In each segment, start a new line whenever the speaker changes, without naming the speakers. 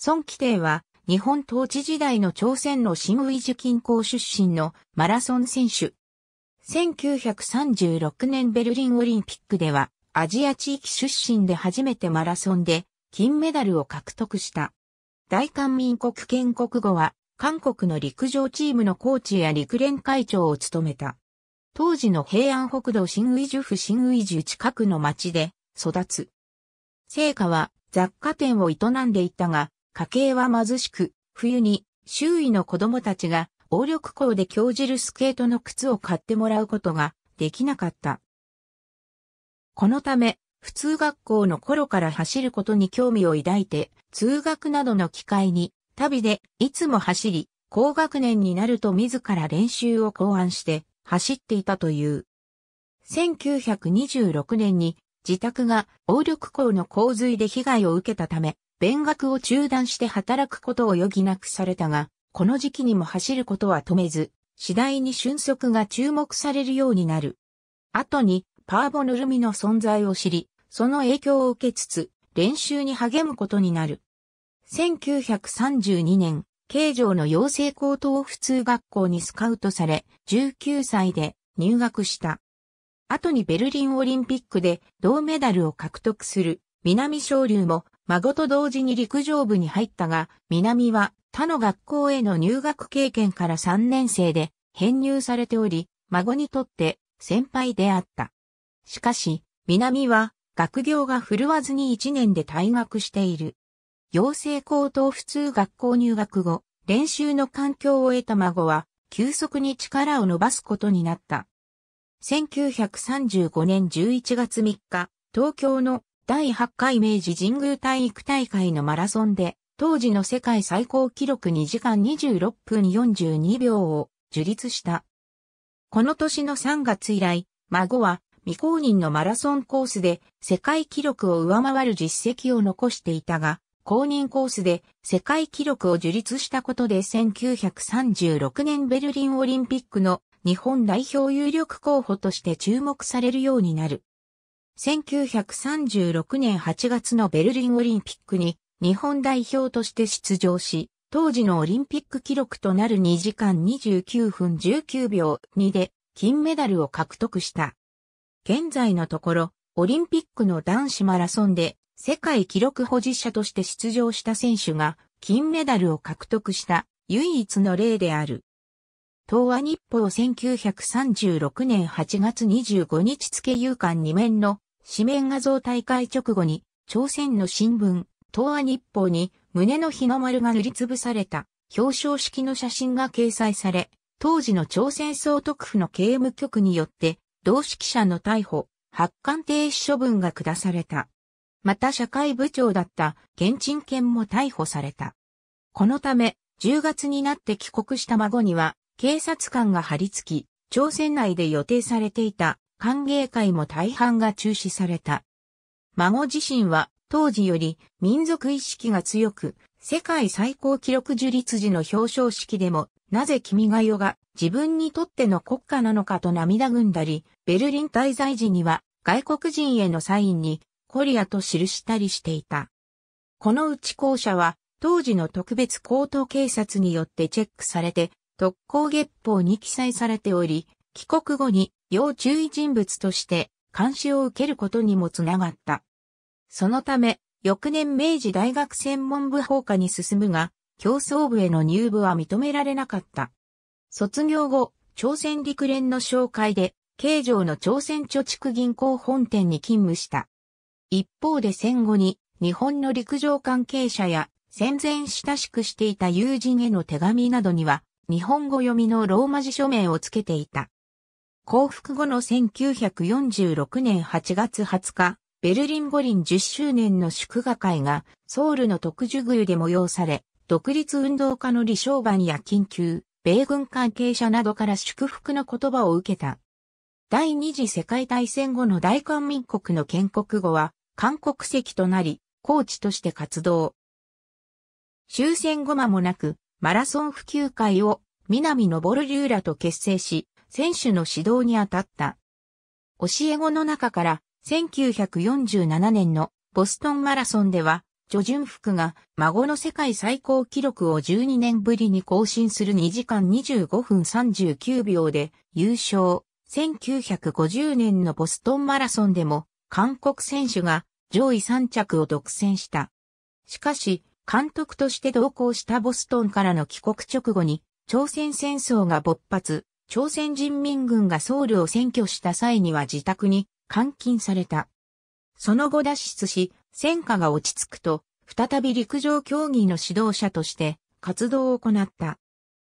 孫規定は、日本統治時代の朝鮮の新ウイジュ近郊出身のマラソン選手。1936年ベルリンオリンピックでは、アジア地域出身で初めてマラソンで金メダルを獲得した。大韓民国建国後は、韓国の陸上チームのコーチや陸連会長を務めた。当時の平安北道新ウイジュ府新ウイジュ近くの町で育つ。成果は雑貨店を営んでいたが、家計は貧しく、冬に周囲の子供たちが応力校で興じるスケートの靴を買ってもらうことができなかった。このため、普通学校の頃から走ることに興味を抱いて、通学などの機会に、旅でいつも走り、高学年になると自ら練習を考案して走っていたという。1926年に自宅が応力校の洪水で被害を受けたため、勉学を中断して働くことを余儀なくされたが、この時期にも走ることは止めず、次第に俊足が注目されるようになる。後に、パーボヌルミの存在を知り、その影響を受けつつ、練習に励むことになる。1932年、慶城の養成高等普通学校にスカウトされ、19歳で入学した。後にベルリンオリンピックで銅メダルを獲得する南昇龍も孫と同時に陸上部に入ったが、南は他の学校への入学経験から3年生で編入されており、孫にとって先輩であった。しかし、南は学業が振るわずに1年で退学している。養成高等普通学校入学後、練習の環境を得た孫は、急速に力を伸ばすことになった。1935年11月3日、東京の第8回明治神宮体育大会のマラソンで、当時の世界最高記録2時間26分42秒を樹立した。この年の3月以来、孫は未公認のマラソンコースで世界記録を上回る実績を残していたが、公認コースで世界記録を樹立したことで1936年ベルリンオリンピックの日本代表有力候補として注目されるようになる。1936年8月のベルリンオリンピックに日本代表として出場し、当時のオリンピック記録となる2時間29分19秒2で金メダルを獲得した。現在のところ、オリンピックの男子マラソンで世界記録保持者として出場した選手が金メダルを獲得した唯一の例である。東亜日報1936年8月25日付有刊2面の紙面画像大会直後に、朝鮮の新聞、東亜日報に、胸の日の丸が塗りつぶされた、表彰式の写真が掲載され、当時の朝鮮総督府の刑務局によって、同識者の逮捕、発刊停止処分が下された。また社会部長だった現鎮犬も逮捕された。このため、10月になって帰国した孫には、警察官が張り付き、朝鮮内で予定されていた歓迎会も大半が中止された。孫自身は当時より民族意識が強く、世界最高記録樹立時の表彰式でも、なぜ君が代が自分にとっての国家なのかと涙ぐんだり、ベルリン滞在時には外国人へのサインにコリアと記したりしていた。このうち校舎は当時の特別高等警察によってチェックされて特攻月報に記載されており、帰国後に要注意人物として監視を受けることにもつながった。そのため、翌年明治大学専門部法科に進むが、競争部への入部は認められなかった。卒業後、朝鮮陸連の紹介で、京城の朝鮮貯蓄銀行本店に勤務した。一方で戦後に、日本の陸上関係者や、戦前親しくしていた友人への手紙などには、日本語読みのローマ字署名をつけていた。降伏後の1946年8月20日、ベルリン五輪10周年の祝賀会がソウルの特殊宮で催され、独立運動家の李承晩や緊急、米軍関係者などから祝福の言葉を受けた。第二次世界大戦後の大韓民国の建国後は、韓国籍となり、コーチとして活動。終戦後間もなく、マラソン普及会を南ューラと結成し、選手の指導に当たった。教え子の中から、1947年のボストンマラソンでは、ジョジュン福が孫の世界最高記録を12年ぶりに更新する2時間25分39秒で優勝。1950年のボストンマラソンでも韓国選手が上位3着を独占した。しかし、監督として同行したボストンからの帰国直後に朝鮮戦争が勃発。朝鮮人民軍が僧侶を占拠した際には自宅に監禁された。その後脱出し、戦火が落ち着くと、再び陸上競技の指導者として活動を行った。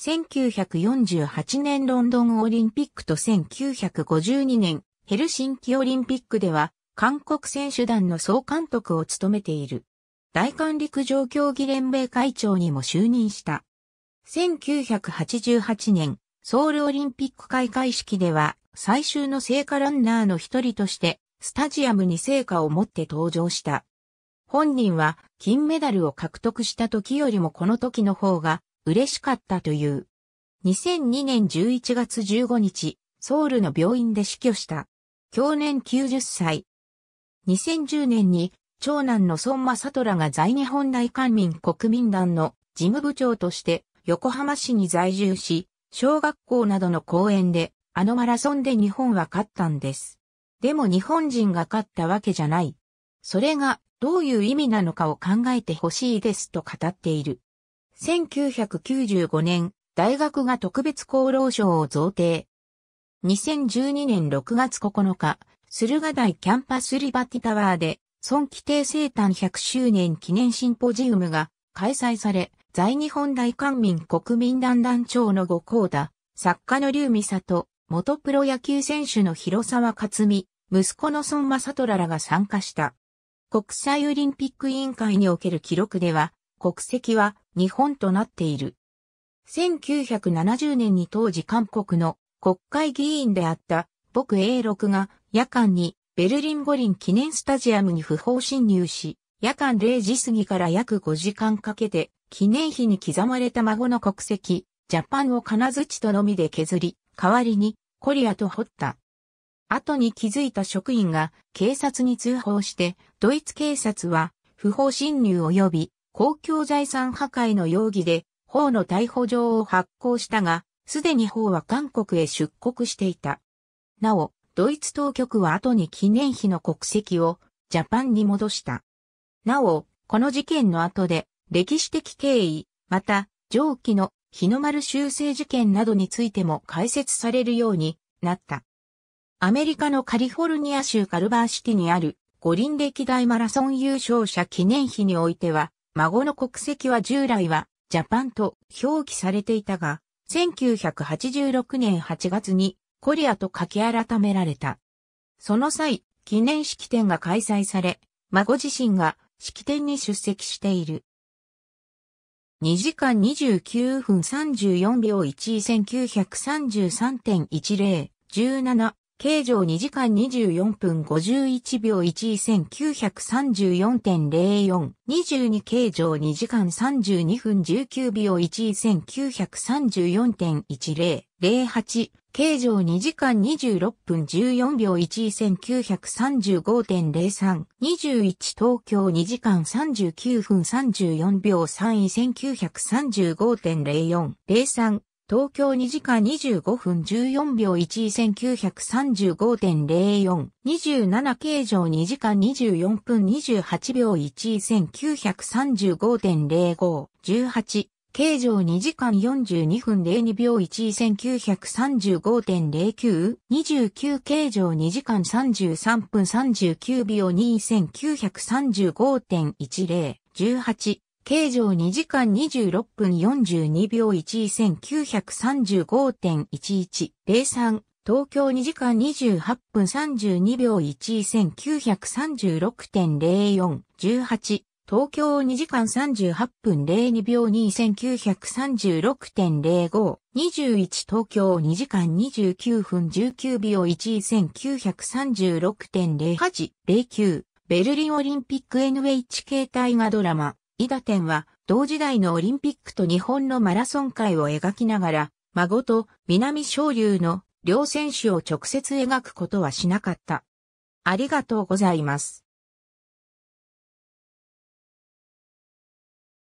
1948年ロンドンオリンピックと1952年ヘルシンキオリンピックでは韓国選手団の総監督を務めている。大韓陸上競技連盟会長にも就任した。1988年ソウルオリンピック開会式では、最終の聖火ランナーの一人として、スタジアムに聖火を持って登場した。本人は、金メダルを獲得した時よりもこの時の方が、嬉しかったという。2002年11月15日、ソウルの病院で死去した。去年90歳。2010年に、長男の孫正虎が在日本大官民国民団の事務部長として横浜市に在住し、小学校などの公演で、あのマラソンで日本は勝ったんです。でも日本人が勝ったわけじゃない。それがどういう意味なのかを考えてほしいですと語っている。1995年、大学が特別厚労省を贈呈。2012年6月9日、駿河台キャンパスリバティタワーで、孫規定生誕100周年記念シンポジウムが開催され、在日本大官民国民団団長の後光田、作家の竜美里、元プロ野球選手の広沢克美、息子の孫正虎らが参加した。国際オリンピック委員会における記録では、国籍は日本となっている。1970年に当時韓国の国会議員であった僕 A6 が夜間にベルリン五輪記念スタジアムに不法侵入し、夜間0時過ぎから約5時間かけて記念碑に刻まれた孫の国籍、ジャパンを金槌とのみで削り、代わりにコリアと掘った。後に気づいた職員が警察に通報して、ドイツ警察は不法侵入及び公共財産破壊の容疑で、法の逮捕状を発行したが、すでに法は韓国へ出国していた。なお、ドイツ当局は後に記念碑の国籍をジャパンに戻した。なお、この事件の後で歴史的経緯、また、上記の日の丸修正事件などについても解説されるようになった。アメリカのカリフォルニア州カルバーシティにある五輪歴代マラソン優勝者記念碑においては、孫の国籍は従来はジャパンと表記されていたが、1986年8月にコリアと書き改められた。その際、記念式典が開催され、孫自身が式典に出席している。2時間29分34秒11933.10、17、形状2時間24分51秒11934.04、22形状2時間32分19秒11934.10、08、形状2時間26分14秒1位1935.03、21東京2時間39分34秒3位1935.04、03、東京2時間25分14秒1 1935.04、27形状2時間24分28秒1 1935.05、18、形状2時間42分02秒11935.09、29形状2時間33分39秒2935.10、18、形状2時間26分42秒11935.11、03、東京2時間28分32秒11936.04、18、東京を2時間38分02秒2936.0521東京を2時間29分19秒1936.0809ベルリンオリンピック NHK 大河ドラマ、イダテンは同時代のオリンピックと日本のマラソン界を描きながら、孫と南昇龍の両選手を直接描くことはしなかった。ありがとうございます。